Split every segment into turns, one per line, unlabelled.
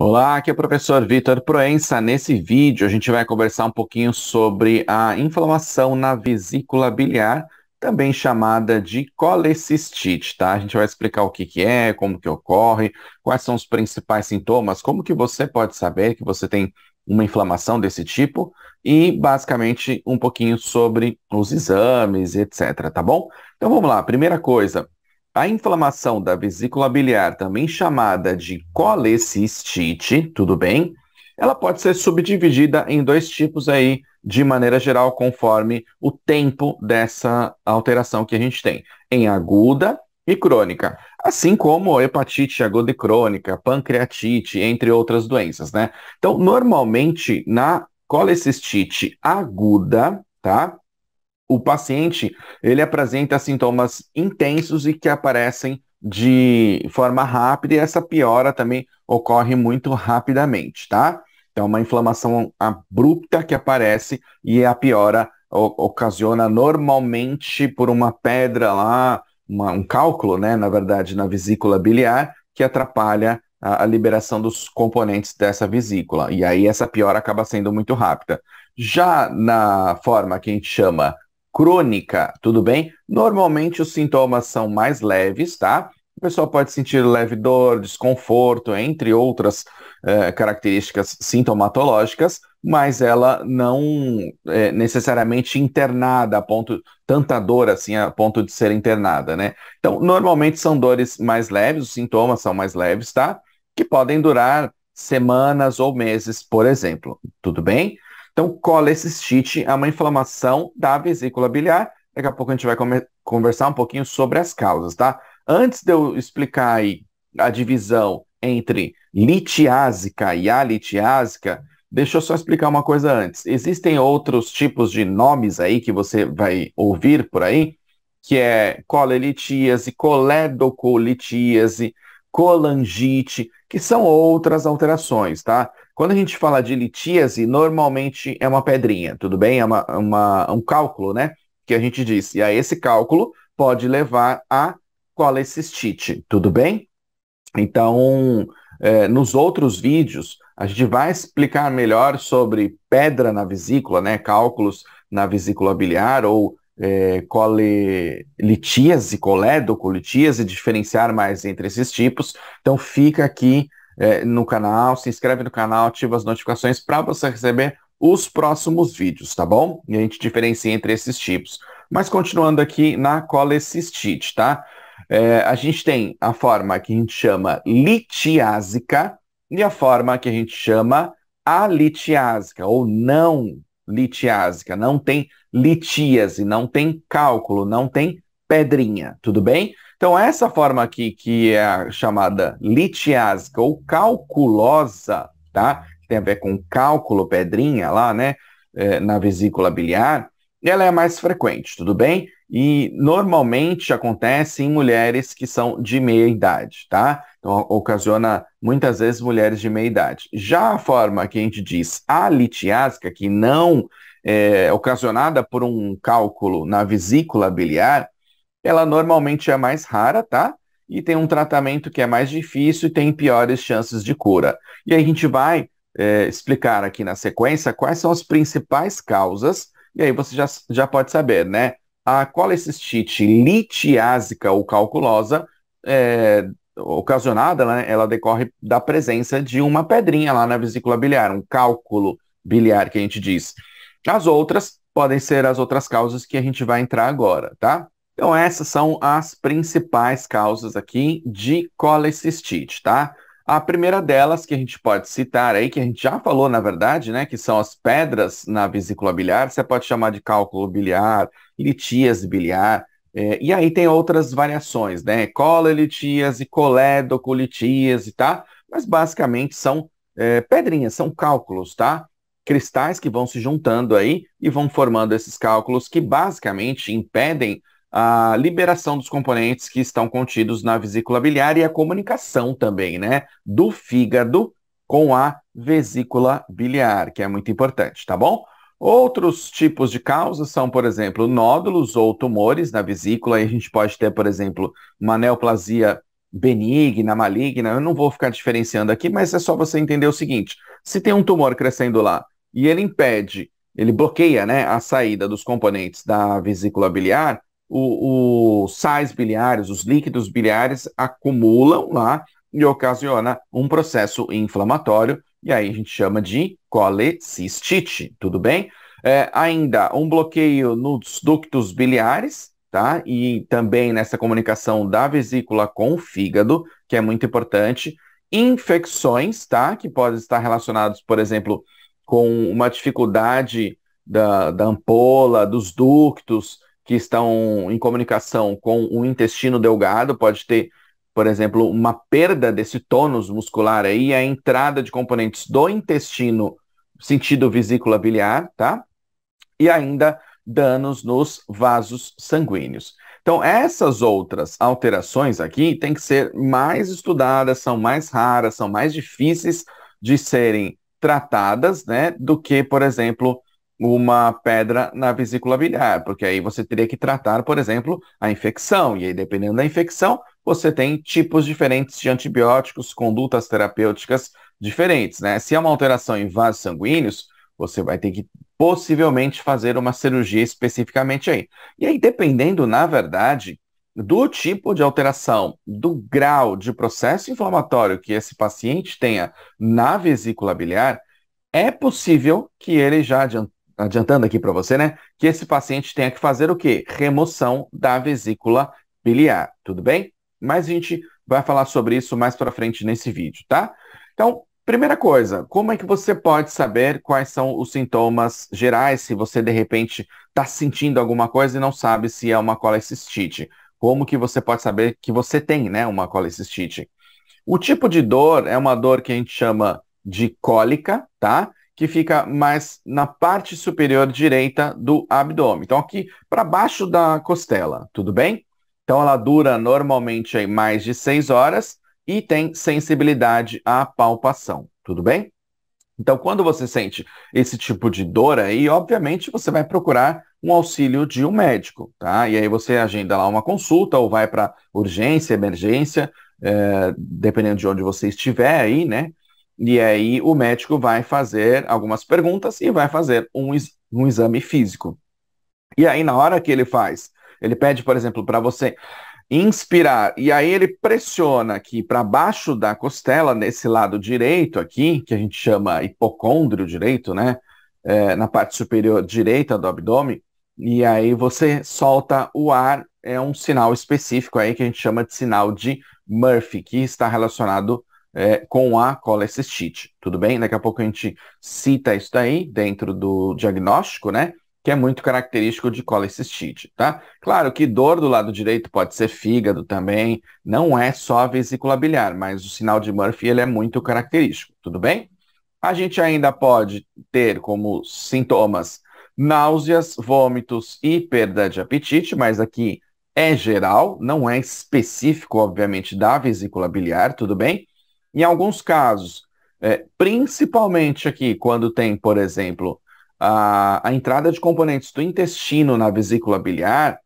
Olá, aqui é o professor Vitor Proença. Nesse vídeo a gente vai conversar um pouquinho sobre a inflamação na vesícula biliar, também chamada de colecistite, tá? A gente vai explicar o que que é, como que ocorre, quais são os principais sintomas, como que você pode saber que você tem uma inflamação desse tipo e basicamente um pouquinho sobre os exames, etc, tá bom? Então vamos lá, primeira coisa, a inflamação da vesícula biliar, também chamada de colecistite, tudo bem? Ela pode ser subdividida em dois tipos aí, de maneira geral, conforme o tempo dessa alteração que a gente tem, em aguda e crônica, assim como hepatite aguda e crônica, pancreatite, entre outras doenças, né? Então, normalmente na colecistite aguda, tá? o paciente ele apresenta sintomas intensos e que aparecem de forma rápida e essa piora também ocorre muito rapidamente, tá? Então, uma inflamação abrupta que aparece e a piora ocasiona normalmente por uma pedra lá, uma, um cálculo, né, na verdade, na vesícula biliar, que atrapalha a, a liberação dos componentes dessa vesícula. E aí essa piora acaba sendo muito rápida. Já na forma que a gente chama crônica, tudo bem? Normalmente os sintomas são mais leves, tá? O pessoal pode sentir leve dor, desconforto, entre outras eh, características sintomatológicas, mas ela não é necessariamente internada a ponto, tanta dor assim, a ponto de ser internada, né? Então, normalmente são dores mais leves, os sintomas são mais leves, tá? Que podem durar semanas ou meses, por exemplo, tudo bem? Então, cola é uma inflamação da vesícula biliar. Daqui a pouco a gente vai conversar um pouquinho sobre as causas, tá? Antes de eu explicar aí a divisão entre litiásica e alitiásica, deixa eu só explicar uma coisa antes. Existem outros tipos de nomes aí que você vai ouvir por aí, que é colelitíase, coledocolitíase, colangite, que são outras alterações, tá? Quando a gente fala de litíase, normalmente é uma pedrinha, tudo bem? É uma, uma, um cálculo, né? Que a gente diz. E aí esse cálculo pode levar a colecistite, tudo bem? Então, é, nos outros vídeos, a gente vai explicar melhor sobre pedra na vesícula, né? Cálculos na vesícula biliar ou é, colelitíase, colédocolitiase, diferenciar mais entre esses tipos. Então, fica aqui é, no canal, se inscreve no canal, ativa as notificações para você receber os próximos vídeos, tá bom? E a gente diferencia entre esses tipos. Mas continuando aqui na colecistite, tá? É, a gente tem a forma que a gente chama litiásica e a forma que a gente chama alitiásica ou não litiásica. Não tem litíase, não tem cálculo, não tem pedrinha, tudo bem? Então, essa forma aqui, que é a chamada litiásica ou calculosa, tá? Tem a ver com cálculo, pedrinha lá, né? É, na vesícula biliar, ela é mais frequente, tudo bem? E normalmente acontece em mulheres que são de meia idade, tá? Então ocasiona muitas vezes mulheres de meia idade. Já a forma que a gente diz alitiásica, que não é ocasionada por um cálculo na vesícula biliar, ela normalmente é mais rara, tá? E tem um tratamento que é mais difícil e tem piores chances de cura. E aí a gente vai é, explicar aqui na sequência quais são as principais causas, e aí você já, já pode saber, né? A colecistite litiásica ou calculosa é, ocasionada, né, ela decorre da presença de uma pedrinha lá na vesícula biliar, um cálculo biliar que a gente diz. As outras podem ser as outras causas que a gente vai entrar agora, tá? Então, essas são as principais causas aqui de colecistite, tá? A primeira delas que a gente pode citar aí, que a gente já falou, na verdade, né, que são as pedras na vesícula biliar, você pode chamar de cálculo biliar, litias biliar, é, e aí tem outras variações, né, colelitíase, coledocolitiase, tá? Mas basicamente são é, pedrinhas, são cálculos, tá? Cristais que vão se juntando aí e vão formando esses cálculos que basicamente impedem a liberação dos componentes que estão contidos na vesícula biliar e a comunicação também, né? Do fígado com a vesícula biliar, que é muito importante, tá bom? Outros tipos de causas são, por exemplo, nódulos ou tumores na vesícula, e a gente pode ter, por exemplo, uma neoplasia benigna, maligna, eu não vou ficar diferenciando aqui, mas é só você entender o seguinte: se tem um tumor crescendo lá e ele impede, ele bloqueia né, a saída dos componentes da vesícula biliar, o, os sais biliares, os líquidos biliares acumulam lá e ocasiona um processo inflamatório, e aí a gente chama de colecistite, tudo bem? É, ainda um bloqueio nos ductos biliares, tá? E também nessa comunicação da vesícula com o fígado, que é muito importante. Infecções, tá? Que podem estar relacionados, por exemplo, com uma dificuldade da, da ampola, dos ductos, que estão em comunicação com o intestino delgado, pode ter, por exemplo, uma perda desse tônus muscular aí, a entrada de componentes do intestino, sentido vesícula biliar, tá? E ainda danos nos vasos sanguíneos. Então, essas outras alterações aqui têm que ser mais estudadas, são mais raras, são mais difíceis de serem tratadas, né, do que, por exemplo, uma pedra na vesícula biliar, porque aí você teria que tratar, por exemplo, a infecção, e aí dependendo da infecção, você tem tipos diferentes de antibióticos, condutas terapêuticas diferentes, né? Se é uma alteração em vasos sanguíneos, você vai ter que possivelmente fazer uma cirurgia especificamente aí. E aí, dependendo, na verdade, do tipo de alteração, do grau de processo inflamatório que esse paciente tenha na vesícula biliar, é possível que ele já adiantou adiantando aqui para você, né? Que esse paciente tenha que fazer o quê? Remoção da vesícula biliar, tudo bem? Mas a gente vai falar sobre isso mais para frente nesse vídeo, tá? Então, primeira coisa, como é que você pode saber quais são os sintomas gerais se você de repente está sentindo alguma coisa e não sabe se é uma colecistite? Como que você pode saber que você tem, né, uma colecistite? O tipo de dor é uma dor que a gente chama de cólica, tá? que fica mais na parte superior direita do abdômen. Então, aqui para baixo da costela, tudo bem? Então, ela dura normalmente aí mais de seis horas e tem sensibilidade à palpação, tudo bem? Então, quando você sente esse tipo de dor aí, obviamente você vai procurar um auxílio de um médico, tá? E aí você agenda lá uma consulta ou vai para urgência, emergência, é, dependendo de onde você estiver aí, né? E aí o médico vai fazer algumas perguntas e vai fazer um, um exame físico. E aí na hora que ele faz, ele pede, por exemplo, para você inspirar. E aí ele pressiona aqui para baixo da costela, nesse lado direito aqui, que a gente chama hipocôndrio direito, né? É, na parte superior direita do abdômen. E aí você solta o ar, é um sinal específico aí que a gente chama de sinal de Murphy, que está relacionado é, com a colecistite, tudo bem? Daqui a pouco a gente cita isso daí dentro do diagnóstico, né? Que é muito característico de colecistite, tá? Claro que dor do lado direito pode ser fígado também, não é só a vesícula biliar, mas o sinal de Murphy ele é muito característico, tudo bem? A gente ainda pode ter como sintomas náuseas, vômitos e perda de apetite, mas aqui é geral, não é específico, obviamente, da vesícula biliar, tudo bem? Em alguns casos, é, principalmente aqui quando tem, por exemplo, a, a entrada de componentes do intestino na vesícula biliar,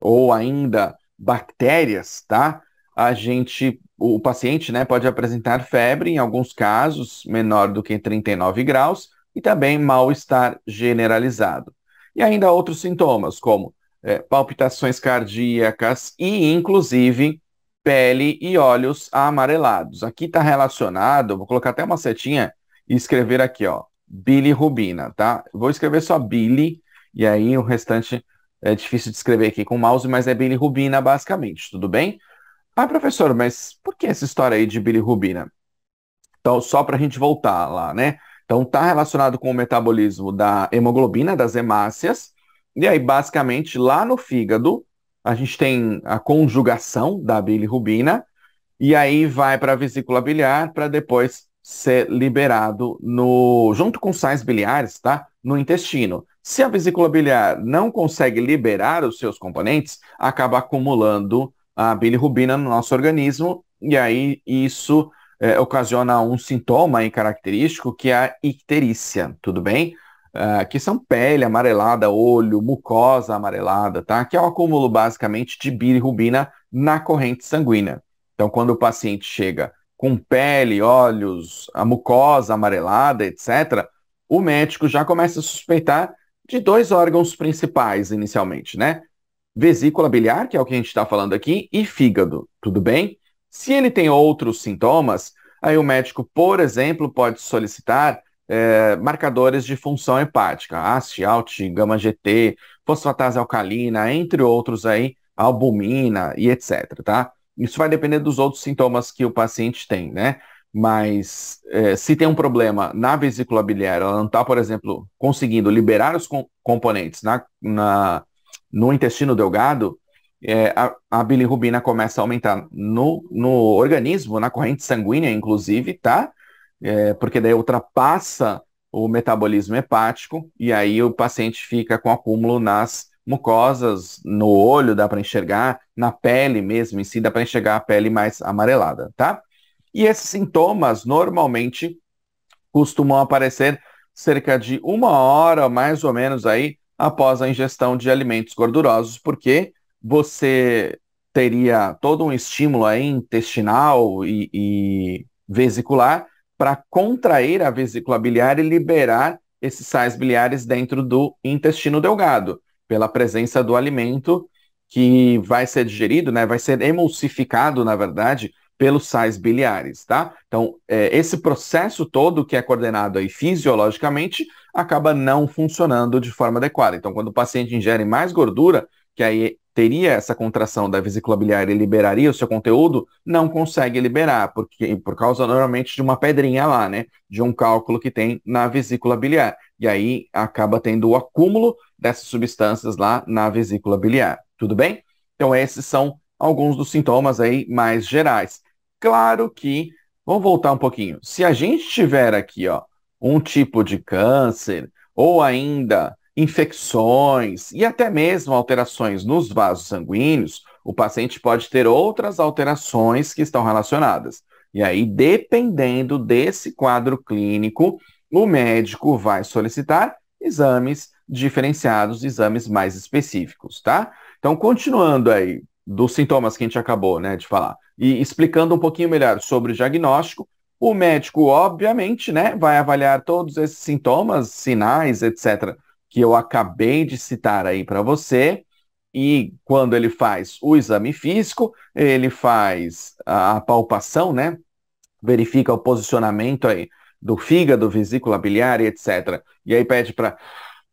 ou ainda bactérias, tá? A gente, o paciente, né, pode apresentar febre, em alguns casos, menor do que 39 graus, e também mal-estar generalizado. E ainda outros sintomas, como é, palpitações cardíacas e, inclusive, pele e olhos amarelados. Aqui está relacionado, vou colocar até uma setinha e escrever aqui, ó, bilirrubina, tá? Vou escrever só bili, e aí o restante é difícil de escrever aqui com o mouse, mas é bilirrubina basicamente, tudo bem? Ah, professor, mas por que essa história aí de bilirrubina? Então, só para a gente voltar lá, né? Então, está relacionado com o metabolismo da hemoglobina, das hemácias, e aí, basicamente, lá no fígado, a gente tem a conjugação da bilirrubina, e aí vai para a vesícula biliar para depois ser liberado no junto com sais biliares, tá? No intestino. Se a vesícula biliar não consegue liberar os seus componentes, acaba acumulando a bilirrubina no nosso organismo e aí isso é, ocasiona um sintoma característico que é a icterícia, tudo bem? Ah, que são pele amarelada, olho, mucosa amarelada, tá? Que é o acúmulo basicamente de bilirrubina na corrente sanguínea. Então, quando o paciente chega com pele, olhos, a mucosa amarelada, etc., o médico já começa a suspeitar de dois órgãos principais inicialmente, né? Vesícula biliar, que é o que a gente está falando aqui, e fígado, tudo bem? Se ele tem outros sintomas, aí o médico, por exemplo, pode solicitar é, marcadores de função hepática, ácido, ALT, gama GT, fosfatase alcalina, entre outros aí, albumina e etc, tá? Isso vai depender dos outros sintomas que o paciente tem, né? Mas é, se tem um problema na vesícula biliar, ela não está, por exemplo, conseguindo liberar os componentes na, na, no intestino delgado, é, a, a, bilirrubina começa a aumentar no, no organismo, na corrente sanguínea, inclusive, tá? é, porque daí ultrapassa o metabolismo hepático e aí o paciente fica com acúmulo nas mucosas, no olho dá para enxergar, na pele mesmo em si dá para enxergar a pele mais amarelada, tá? E esses sintomas normalmente costumam aparecer cerca de uma hora, mais ou menos aí, após a ingestão de alimentos gordurosos, porque você teria todo um estímulo aí intestinal e, e vesicular para contrair a vesícula biliar e liberar esses sais biliares dentro do intestino delgado, pela presença do alimento que vai ser digerido, né, vai ser emulsificado, na verdade, pelos sais biliares, tá? Então, é, esse processo todo que é coordenado aí fisiologicamente acaba não funcionando de forma adequada. Então, quando o paciente ingere mais gordura, que aí teria essa contração da vesícula biliar e liberaria o seu conteúdo, não consegue liberar, porque por causa normalmente de uma pedrinha lá, né? De um cálculo que tem na vesícula biliar. E aí acaba tendo o acúmulo dessas substâncias lá na vesícula biliar. Tudo bem? Então esses são alguns dos sintomas aí mais gerais. Claro que, vamos voltar um pouquinho. Se a gente tiver aqui, ó, um tipo de câncer ou ainda infecções e até mesmo alterações nos vasos sanguíneos, o paciente pode ter outras alterações que estão relacionadas. E aí, dependendo desse quadro clínico, o médico vai solicitar exames diferenciados, exames mais específicos, tá? Então, continuando aí dos sintomas que a gente acabou, né, de falar, e explicando um pouquinho melhor sobre o diagnóstico, o médico, obviamente, né, vai avaliar todos esses sintomas, sinais, etc, que eu acabei de citar aí para você. E quando ele faz o exame físico, ele faz a, a palpação, né? Verifica o posicionamento aí do fígado, vesícula biliar e etc. E aí pede para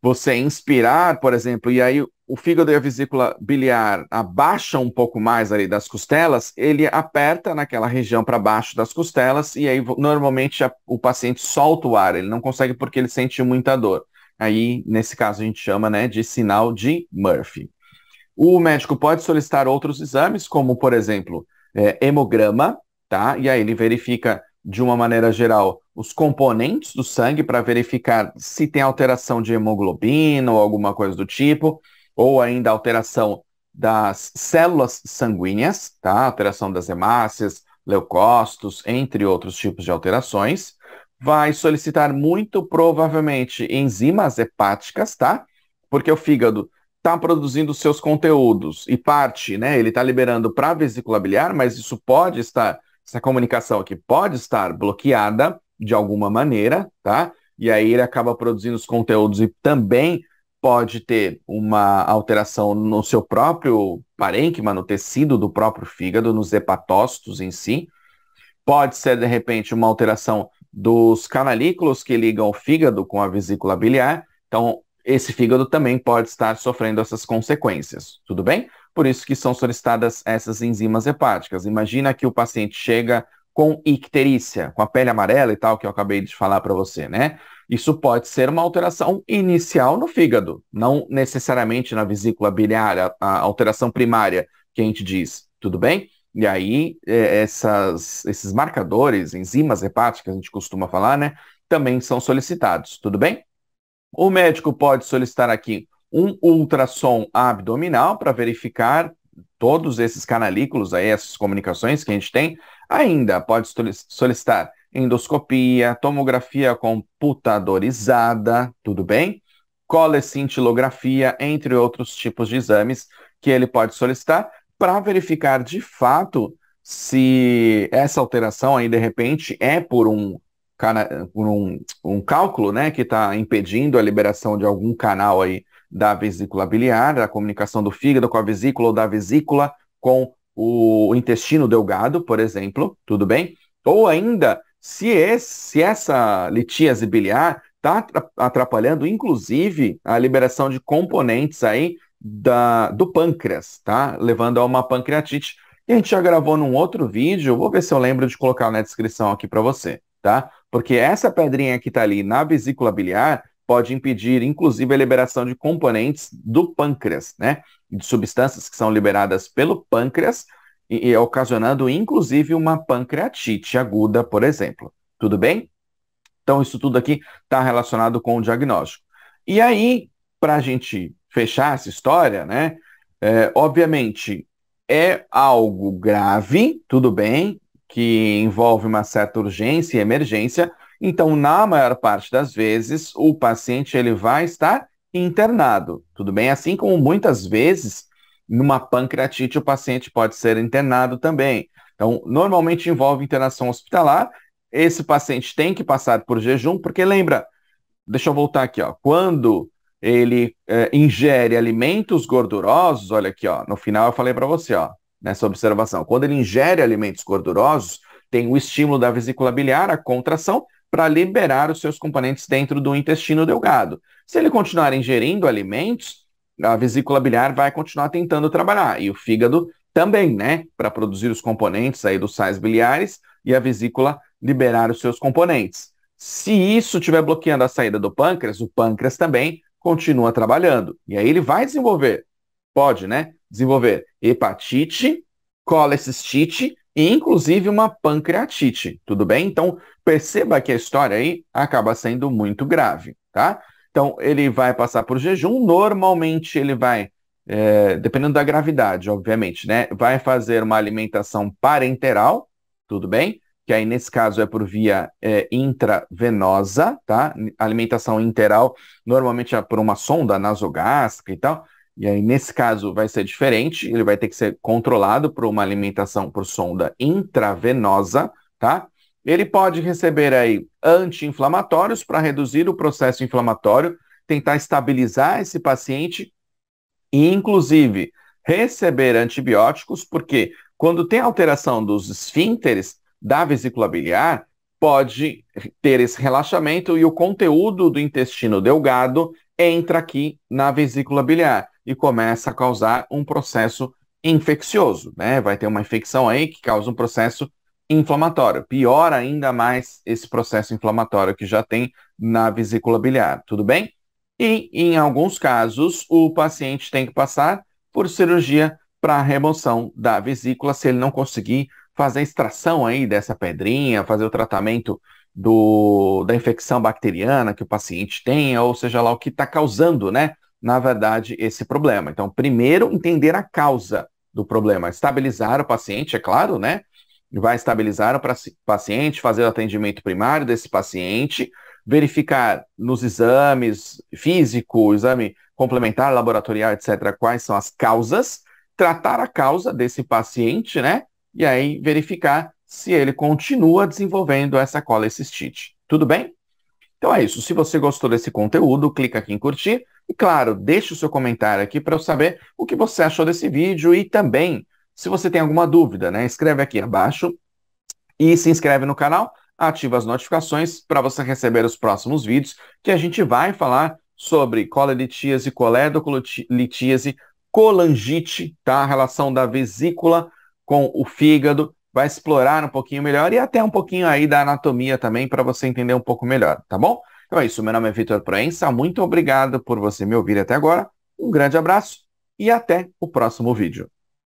você inspirar, por exemplo, e aí o fígado e a vesícula biliar abaixam um pouco mais ali das costelas, ele aperta naquela região para baixo das costelas e aí normalmente a, o paciente solta o ar, ele não consegue porque ele sente muita dor. Aí, nesse caso, a gente chama né, de sinal de Murphy. O médico pode solicitar outros exames, como, por exemplo, é, hemograma, tá? E aí ele verifica, de uma maneira geral, os componentes do sangue para verificar se tem alteração de hemoglobina ou alguma coisa do tipo, ou ainda alteração das células sanguíneas, tá? Alteração das hemácias, leucócitos, entre outros tipos de alterações vai solicitar muito provavelmente enzimas hepáticas, tá? Porque o fígado está produzindo seus conteúdos e parte, né? Ele está liberando para a vesícula biliar, mas isso pode estar, essa comunicação aqui pode estar bloqueada de alguma maneira, tá? E aí ele acaba produzindo os conteúdos e também pode ter uma alteração no seu próprio parênquima, no tecido do próprio fígado, nos hepatócitos em si. Pode ser, de repente, uma alteração dos canalículos que ligam o fígado com a vesícula biliar. Então, esse fígado também pode estar sofrendo essas consequências, tudo bem? Por isso que são solicitadas essas enzimas hepáticas. Imagina que o paciente chega com icterícia, com a pele amarela e tal, que eu acabei de falar para você, né? Isso pode ser uma alteração inicial no fígado, não necessariamente na vesícula biliar, a, a alteração primária que a gente diz, tudo bem? E aí, é, essas, esses marcadores, enzimas hepáticas, a gente costuma falar, né? Também são solicitados, tudo bem? O médico pode solicitar aqui um ultrassom abdominal para verificar todos esses canalículos aí, essas comunicações que a gente tem. Ainda pode solicitar endoscopia, tomografia computadorizada, tudo bem? Colecintilografia, entre outros tipos de exames que ele pode solicitar para verificar de fato se essa alteração aí, de repente, é por um, por um, um cálculo né, que está impedindo a liberação de algum canal aí da vesícula biliar, da comunicação do fígado com a vesícula ou da vesícula com o intestino delgado, por exemplo, tudo bem? Ou ainda, se, esse, se essa litíase biliar está atrapalhando, inclusive, a liberação de componentes aí da, do pâncreas, tá? Levando a uma pancreatite. E a gente já gravou num outro vídeo, vou ver se eu lembro de colocar na descrição aqui para você, tá? Porque essa pedrinha que está ali na vesícula biliar pode impedir, inclusive, a liberação de componentes do pâncreas, né? De substâncias que são liberadas pelo pâncreas e, e ocasionando, inclusive, uma pancreatite aguda, por exemplo. Tudo bem? Então, isso tudo aqui está relacionado com o diagnóstico. E aí, para a gente fechar essa história, né? É, obviamente, é algo grave, tudo bem, que envolve uma certa urgência e emergência. Então, na maior parte das vezes, o paciente ele vai estar internado, tudo bem? Assim como muitas vezes, numa pancreatite, o paciente pode ser internado também. Então, normalmente envolve internação hospitalar. Esse paciente tem que passar por jejum, porque lembra, deixa eu voltar aqui, ó, quando ele é, ingere alimentos gordurosos, olha aqui, ó, no final eu falei para você, ó, nessa observação, quando ele ingere alimentos gordurosos, tem o estímulo da vesícula biliar, a contração, para liberar os seus componentes dentro do intestino delgado. Se ele continuar ingerindo alimentos, a vesícula biliar vai continuar tentando trabalhar e o fígado também, né, para produzir os componentes aí dos sais biliares e a vesícula liberar os seus componentes. Se isso estiver bloqueando a saída do pâncreas, o pâncreas também continua trabalhando. E aí ele vai desenvolver. Pode, né? Desenvolver hepatite, colecistite e inclusive uma pancreatite, tudo bem? Então, perceba que a história aí acaba sendo muito grave, tá? Então, ele vai passar por jejum, normalmente ele vai, é, dependendo da gravidade, obviamente, né? Vai fazer uma alimentação parenteral, tudo bem? que aí nesse caso é por via é, intravenosa, tá? Alimentação interal, normalmente é por uma sonda nasogástrica e tal. E aí nesse caso vai ser diferente, ele vai ter que ser controlado por uma alimentação por sonda intravenosa, tá? Ele pode receber aí anti-inflamatórios para reduzir o processo inflamatório, tentar estabilizar esse paciente e inclusive receber antibióticos, porque quando tem alteração dos esfínteres, da vesícula biliar pode ter esse relaxamento e o conteúdo do intestino delgado entra aqui na vesícula biliar e começa a causar um processo infeccioso, né? Vai ter uma infecção aí que causa um processo inflamatório. Piora ainda mais esse processo inflamatório que já tem na vesícula biliar, tudo bem? E em alguns casos, o paciente tem que passar por cirurgia para remoção da vesícula se ele não conseguir fazer a extração aí dessa pedrinha, fazer o tratamento do, da infecção bacteriana que o paciente tenha, ou seja lá o que está causando, né, na verdade, esse problema. Então, primeiro, entender a causa do problema, estabilizar o paciente, é claro, né? Vai estabilizar o paciente, fazer o atendimento primário desse paciente, verificar nos exames físico, exame complementar, laboratorial, etc., quais são as causas, tratar a causa desse paciente, né? e aí verificar se ele continua desenvolvendo essa colecistite. Tudo bem? Então é isso. Se você gostou desse conteúdo, clica aqui em curtir. E claro, deixe o seu comentário aqui para eu saber o que você achou desse vídeo e também, se você tem alguma dúvida, né, escreve aqui abaixo e se inscreve no canal, ativa as notificações para você receber os próximos vídeos que a gente vai falar sobre colelitíase, coledocolitíase, colangite, tá? A relação da vesícula com o fígado, vai explorar um pouquinho melhor e até um pouquinho aí da anatomia também para você entender um pouco melhor, tá bom? Então é isso, meu nome é Vitor Proença, muito obrigado por você me ouvir até agora, um grande abraço e até o próximo vídeo.